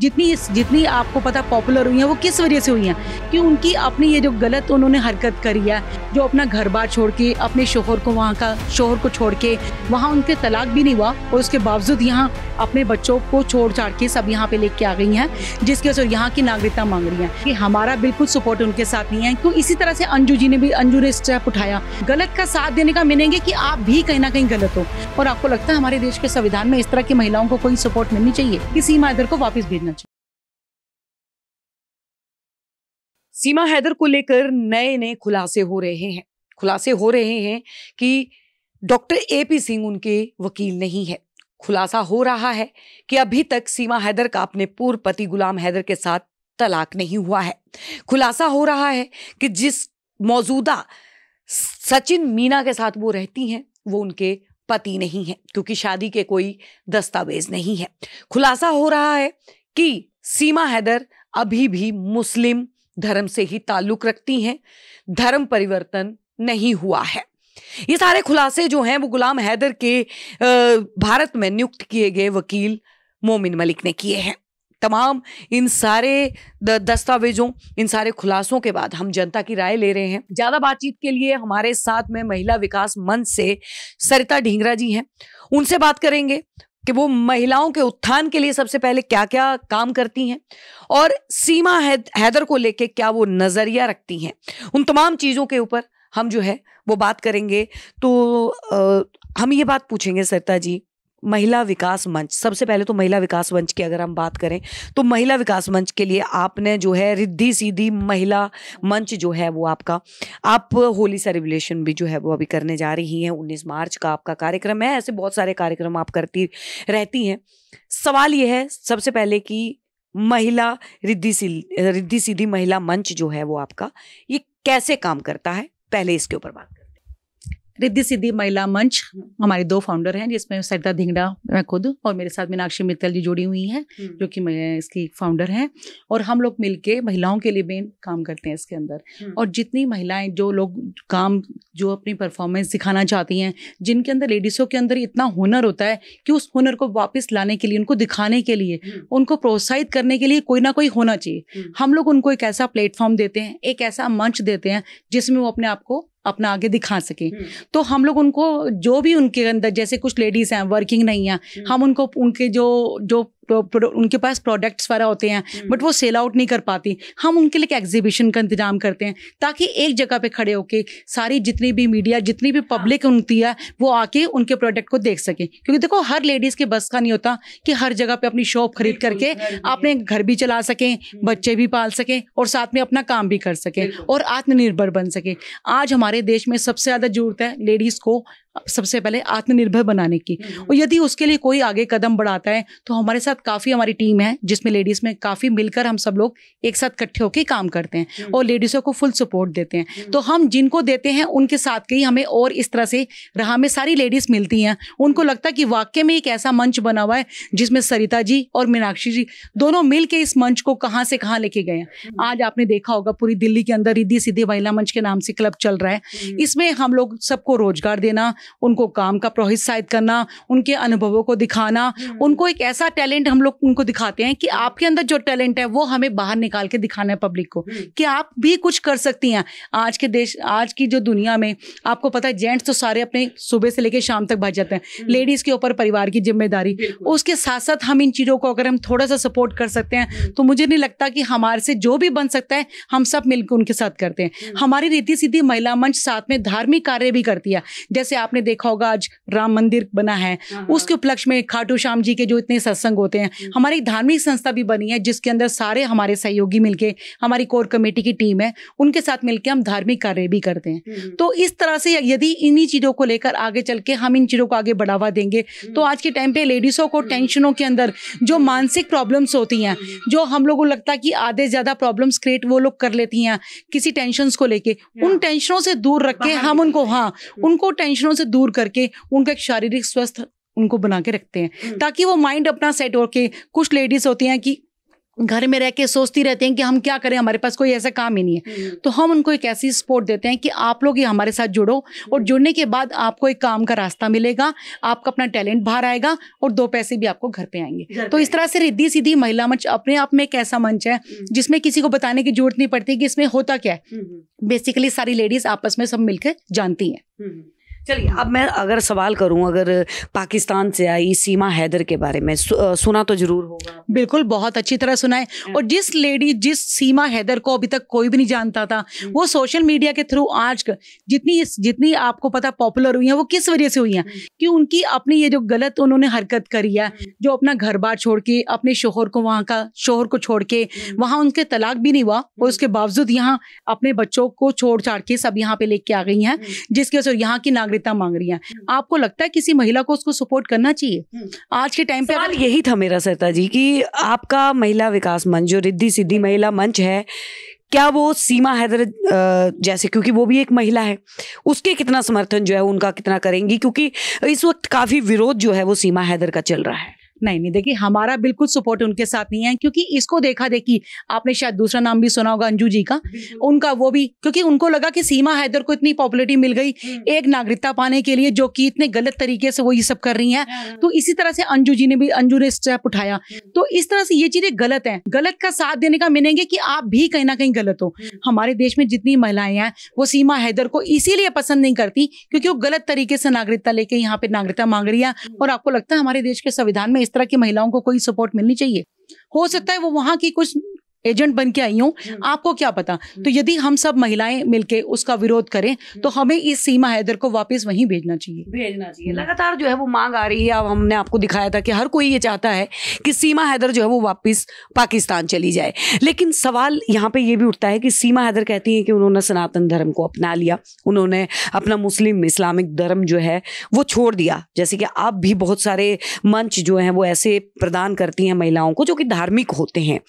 जितनी इस जितनी आपको पता पॉपुलर हुई हैं वो किस वजह से हुई हैं कि उनकी अपनी ये जो गलत उन्होंने हरकत करी है जो अपना घर बार छोड़ के अपने शोहर को वहाँ का शोहर को छोड़ के वहाँ उनके तलाक भी नहीं हुआ और उसके बावजूद यहाँ अपने बच्चों को छोड़ छाड़ के सब यहाँ पे लेके आ गई हैं जिसके वजह से यहाँ की नागरिकता मांग रही है कि हमारा बिल्कुल सपोर्ट उनके साथ नहीं है क्यों इसी तरह से अंजू जी ने भी अंजू ने स्टेप उठाया गलत का साथ देने का मिलेंगे कि आप भी कहीं ना कहीं गलत हो और आपको लगता है हमारे देश के संविधान में इस तरह की महिलाओं को कोई सपोर्ट मिलनी चाहिए कि सीमा इधर को वापस भेजना सीमा हैदर को लेकर नए नए खुलासे हो रहे हैं खुलासे हो रहे हैं कि डॉक्टर ए पी सिंह उनके वकील नहीं है खुलासा हो रहा है कि अभी तक सीमा हैदर का अपने पूर्व पति गुलाम हैदर के साथ तलाक नहीं हुआ है खुलासा हो रहा है कि जिस मौजूदा सचिन मीना के साथ वो रहती हैं वो उनके पति नहीं है क्योंकि शादी के कोई दस्तावेज नहीं है खुलासा हो रहा है कि सीमा हैदर अभी भी मुस्लिम धर्म से ही ताल्लुक रखती हैं धर्म परिवर्तन नहीं हुआ है ये सारे खुलासे जो हैं वो गुलाम हैदर के भारत में नियुक्त किए गए वकील मोमिन मलिक ने किए हैं तमाम इन सारे दस्तावेजों इन सारे खुलासों के बाद हम जनता की राय ले रहे हैं ज़्यादा बातचीत के लिए हमारे साथ में महिला विकास मंच से सरिता ढींगरा जी हैं उनसे बात करेंगे कि वो महिलाओं के उत्थान के लिए सबसे पहले क्या क्या काम करती हैं और सीमा है, हैदर को लेके क्या वो नज़रिया रखती हैं उन तमाम चीज़ों के ऊपर हम जो है वो बात करेंगे तो आ, हम ये बात पूछेंगे सरता जी महिला विकास मंच सबसे पहले तो महिला विकास मंच की अगर हम बात करें तो महिला विकास मंच के लिए आपने जो है रिद्धि सीधी महिला मंच जो है वो आपका आप होली सेलिब्रेशन भी जो है वो अभी करने जा रही हैं उन्नीस मार्च का आपका कार्यक्रम है ऐसे बहुत सारे कार्यक्रम आप करती रहती हैं सवाल ये है सबसे पहले कि महिला रिद्धि रिद्धि सीधी महिला मंच जो है वो आपका ये कैसे काम करता है पहले इसके ऊपर बात रिद्धि सिद्धि महिला मंच हमारे दो फाउंडर हैं जिसमें सरिता धिंगड़ा मैं खुद और मेरे साथ मीनाक्षी मित्तल जी जुड़ी हुई हैं हम्म। जो कि मैं इसकी फाउंडर हैं और हम लोग मिलके महिलाओं के लिए भी काम करते हैं इसके अंदर हम्म। और जितनी महिलाएं जो लोग काम जो अपनी परफॉर्मेंस दिखाना चाहती हैं जिनके अंदर लेडीज़ों के अंदर इतना हुनर होता है कि उस हुनर को वापस लाने के लिए उनको दिखाने के लिए हम्म। उनको प्रोत्साहित करने के लिए कोई ना कोई होना चाहिए हम लोग उनको एक ऐसा प्लेटफॉर्म देते हैं एक ऐसा मंच देते हैं जिसमें वो अपने आप को अपना आगे दिखा सकें हम्म। तो हम लोग उनको जो भी उनके अंदर जैसे कुछ लेडीज़ हैं वर्किंग नहीं हैं हम्म। हम उनको उनके जो जो उनके पास प्रोडक्ट्स वगैरह होते हैं बट हम्म। वो सेल आउट नहीं कर पाती हम उनके लिए एग्जीबिशन का इंतजाम करते हैं ताकि एक जगह पे खड़े होके सारी जितनी भी मीडिया जितनी भी पब्लिक हाँ। उनती है वो आके उनके प्रोडक्ट को देख सके क्योंकि देखो हर लेडीज के बस का नहीं होता कि हर जगह पे अपनी शॉप खरीद करके अपने घर भी चला सकें हम्म। बच्चे भी पाल सकें और साथ में अपना काम भी कर सकें और आत्मनिर्भर बन सके आज हमारे देश में सबसे ज़्यादा जरूरत है लेडीज़ को सबसे पहले आत्मनिर्भर बनाने की हम्म, हम्म। और यदि उसके लिए कोई आगे कदम बढ़ाता है तो हमारे साथ काफ़ी हमारी टीम है जिसमें लेडीज़ में काफ़ी मिलकर हम सब लोग एक साथ इकट्ठे होकर काम करते हैं हम्म। और लेडीज़ों को फुल सपोर्ट देते हैं तो हम जिनको देते हैं उनके साथ कहीं हमें और इस तरह से राह में सारी लेडीज़ मिलती हैं उनको लगता है कि वाक्य में एक ऐसा मंच बना हुआ है जिसमें सरिता जी और मीनाक्षी जी दोनों मिल के इस मंच को कहाँ से कहाँ लेके गए आज आपने देखा होगा पूरी दिल्ली के अंदर रिद्धि सिद्धि महिला मंच के नाम से क्लब चल रहा है इसमें हम लोग सबको रोजगार देना उनको काम का प्रोत्साहित करना उनके अनुभवों को दिखाना हम्म। उनको एक ऐसा टैलेंट हम लोग उनको दिखाते हैं कि आपके अंदर जो टैलेंट है वो हमें बाहर निकाल के दिखाना है पब्लिक को हम्म। कि आप भी कुछ कर सकती हैं आज के देश आज की जो दुनिया में आपको पता है जेंट्स तो सारे अपने सुबह से लेकर शाम तक भाग जाते हैं हम्म। लेडीज़ के ऊपर परिवार की जिम्मेदारी उसके साथ साथ हम इन चीज़ों को अगर हम थोड़ा सा सपोर्ट कर सकते हैं तो मुझे नहीं लगता कि हमारे से जो भी बन सकता है हम सब मिलकर उनके साथ करते हैं हमारी रीति सीधी महिला मंच साथ में धार्मिक कार्य भी करती है जैसे आपने आपने देखा होगा आज राम मंदिर बना है हाँ, हाँ। उसके उपलक्ष्य में खाटू श्याम जी के जो इतने सत्संग होते हैं हम्म। हमारी धार्मिक संस्था भी बनी है जिसके अंदर सारे हमारे सहयोगी मिलके हमारी कोर कमेटी की टीम है उनके साथ मिलके हम धार्मिक कार्य भी करते हैं हम्म। तो इस तरह से यदि इन्हीं चीज़ों को लेकर आगे चल के हम इन चीज़ों को आगे बढ़ावा देंगे हम्म। तो आज के टाइम पे लेडीज़ों को टेंशनों के अंदर जो मानसिक प्रॉब्लम्स होती हैं जो हम लोग को लगता है कि आधे ज़्यादा प्रॉब्लम्स क्रिएट वो लोग कर लेती हैं किसी टेंशन को लेके उन हाँ। टेंशनों से दूर रख के हम उनको हाँ उनको टेंशनों से दूर करके उनका एक शारीरिक स्वस्थ उनको बना के रखते हैं हम्म। ताकि वो माइंड अपना सेट हो के कुछ लेडीज होती हैं कि घर में रह के सोचती रहते हैं कि हम क्या करें हमारे पास कोई ऐसा काम ही नहीं है हम्म। तो हम उनको एक ऐसी सपोर्ट देते हैं कि आप लोग ही हमारे साथ जुड़ो और हम्म। जुड़ने के बाद आपको एक काम का रास्ता मिलेगा आपका अपना टैलेंट बाहर आएगा और दो पैसे भी आपको घर पे आएंगे तो इस तरह से रिद्धि सीधी महिला मंच अपने आप में एक ऐसा मंच है जिसमें किसी को बताने की जरूरत नहीं पड़ती कि इसमें होता क्या है बेसिकली सारी लेडीज आपस में सब मिलकर जानती हैं चलिए अब मैं अगर सवाल करूं अगर पाकिस्तान से आई सीमा हैदर के बारे में सु, सुना तो जरूर होगा बिल्कुल बहुत अच्छी तरह सुना है और हम्म। जिस लेडी जिस सीमा हैदर को अभी तक कोई भी नहीं जानता था हम्म। वो सोशल मीडिया के थ्रू आज जितनी जितनी आपको पता पॉपुलर हुई है वो किस वजह से हुई है हम्म। कि उनकी अपनी ये जो गलत उन्होंने हरकत करी है जो अपना घर बार छोड़ के अपने शोहर को वहाँ का शोहर को छोड़ के वहाँ उनके तलाक भी नहीं हुआ और उसके बावजूद यहाँ अपने बच्चों को छोड़ छाड़ के सब यहाँ पे लेके आ गई हैं जिसके यहाँ की नागरिक नागरिकता मांग रही हैं हम्म। आपको लगता है किसी महिला को उसको सपोर्ट करना चाहिए हम्म। आज के टाइम पे अगर यही था मेरा सरता जी कि आपका महिला विकास मंच जो रिद्धि सिद्धि महिला मंच है क्या वो सीमा हैदर जैसे क्योंकि वो भी एक महिला है उसके कितना समर्थन जो है उनका कितना करेंगी क्योंकि इस वक्त काफ़ी विरोध जो है वो सीमा हैदर का चल रहा है नहीं नहीं देखिए हमारा बिल्कुल सपोर्ट उनके साथ नहीं है क्योंकि इसको देखा देखी आपने शायद दूसरा नाम भी सुना होगा अंजू जी का उनका वो भी क्योंकि उनको लगा कि सीमा हैदर को इतनी पॉपुलरिटी मिल गई हम्म। एक नागरिकता पाने के लिए जो कि इतने गलत तरीके से वो ये सब कर रही हैं हाँ, हाँ। तो इसी तरह से अंजू जी ने भी अंजू ने स्टेप उठाया हम्म। तो इस तरह से ये चीजें गलत है गलत का साथ देने का मिलेंगे कि आप भी कहीं ना कहीं गलत हो हम्म। हमारे देश में जितनी महिलाएं हैं वो सीमा हैदर को इसीलिए पसंद नहीं करती क्योंकि वो गलत तरीके से नागरिकता लेके यहाँ पे नागरिकता मांग रही है और आपको लगता है हमारे देश के संविधान में इस तरह की महिलाओं को कोई सपोर्ट मिलनी चाहिए हो सकता है वो वहाँ की कुछ एजेंट बन के आई हूँ हम्म। आपको क्या पता हम्म। तो यदि हम सब महिलाएं मिलके उसका विरोध करें हम्म। तो हमें इस सीमा हैदर को वापस वहीं भेजना चाहिए भेजना चाहिए लगातार जो है वो मांग आ रही है अब हमने आपको दिखाया था कि हर कोई ये चाहता है कि सीमा हैदर जो है वो वापस पाकिस्तान चली जाए लेकिन सवाल यहाँ पे ये भी उठता है कि सीमा हैदर कहती है कि उन्होंने सनातन धर्म को अपना लिया उन्होंने अपना मुस्लिम इस्लामिक धर्म जो है वो छोड़ दिया जैसे कि आप भी बहुत सारे मंच जो हैं वो ऐसे प्रदान करती हैं महिलाओं को जो कि धार्मिक होते हैं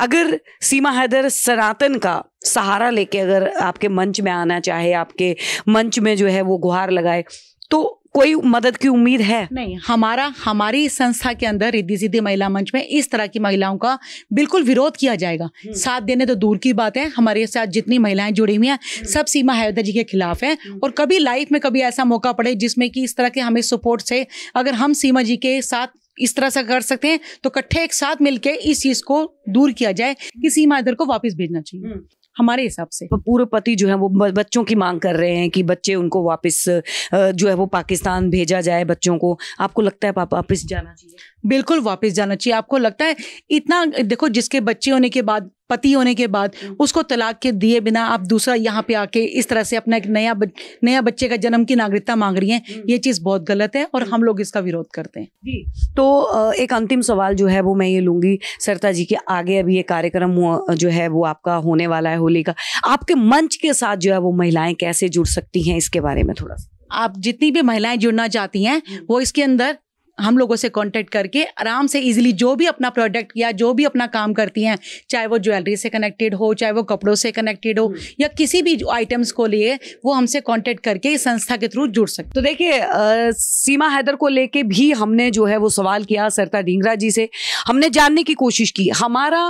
अगर सीमा हैदर सनातन का सहारा लेके अगर आपके मंच में आना चाहे आपके मंच में जो है वो गुहार लगाए तो कोई मदद की उम्मीद है नहीं हमारा हमारी संस्था के अंदर रिद्धि सिद्धि महिला मंच में इस तरह की महिलाओं का बिल्कुल विरोध किया जाएगा हम्म। साथ देने तो दूर की बात है हमारे साथ जितनी महिलाएं जुड़ी हुई हैं हम्म। सब सीमा हैदर जी के खिलाफ हैं हम्म। और कभी लाइफ में कभी ऐसा मौका पड़े जिसमें कि इस तरह के हमें सपोर्ट से अगर हम सीमा जी के साथ इस तरह से कर सकते हैं तो इकट्ठे एक साथ मिलकर इस चीज को दूर किया जाए कि सीमा इधर को वापस भेजना चाहिए हम्म। हमारे हिसाब से पूर्व पति जो है वो बच्चों की मांग कर रहे हैं कि बच्चे उनको वापस जो है वो पाकिस्तान भेजा जाए बच्चों को आपको लगता है पापा वापस जाना चाहिए बिल्कुल वापस जाना चाहिए आपको लगता है इतना देखो जिसके बच्चे होने के बाद पति होने के बाद हम्म। उसको तलाक के दिए बिना आप दूसरा यहाँ पे आके इस तरह से अपना एक नया नया बच्चे का जन्म की नागरिकता मांग रही हैं हम्म। ये चीज़ बहुत गलत है और हम्म। हम लोग इसका विरोध करते हैं जी तो एक अंतिम सवाल जो है वो मैं ये लूँगी सरता जी के आगे अभी ये कार्यक्रम जो है वो आपका होने वाला है होली का आपके मंच के साथ जो है वो महिलाएं कैसे जुड़ सकती हैं इसके बारे में थोड़ा सा आप जितनी भी महिलाएं जुड़ना चाहती हैं वो इसके अंदर हम लोगों से कांटेक्ट करके आराम से इजीली जो भी अपना प्रोडक्ट या जो भी अपना काम करती हैं चाहे वो ज्वेलरी से कनेक्टेड हो चाहे वो कपड़ों से कनेक्टेड हो हम्म। या किसी भी आइटम्स को लिए वो हमसे कांटेक्ट करके इस संस्था के थ्रू जुड़ सकते तो देखिए सीमा हैदर को लेके भी हमने जो है वो सवाल किया सरता ढींगरा जी से हमने जानने की कोशिश की हमारा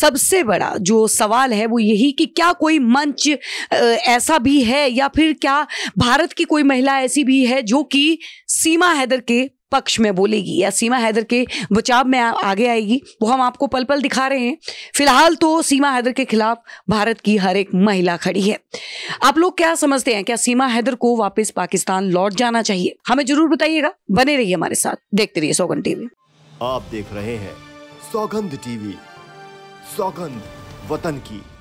सबसे बड़ा जो सवाल है वो यही कि क्या कोई मंच ऐसा भी है या फिर क्या भारत की कोई महिला ऐसी भी है जो कि सीमा हैदर के पक्ष में बोलेगी या सीमा हैदर के बचाव में आगे आएगी वो हम आपको पल पल दिखा रहे हैं फिलहाल तो सीमा हैदर के खिलाफ भारत की हर एक महिला खड़ी है आप लोग क्या समझते हैं क्या सीमा हैदर को वापस पाकिस्तान लौट जाना चाहिए हमें जरूर बताइएगा बने रहिए हमारे साथ देखते रहिए सौगंध टीवी आप देख रहे हैं सौगंध टीवी सौगंध वतन की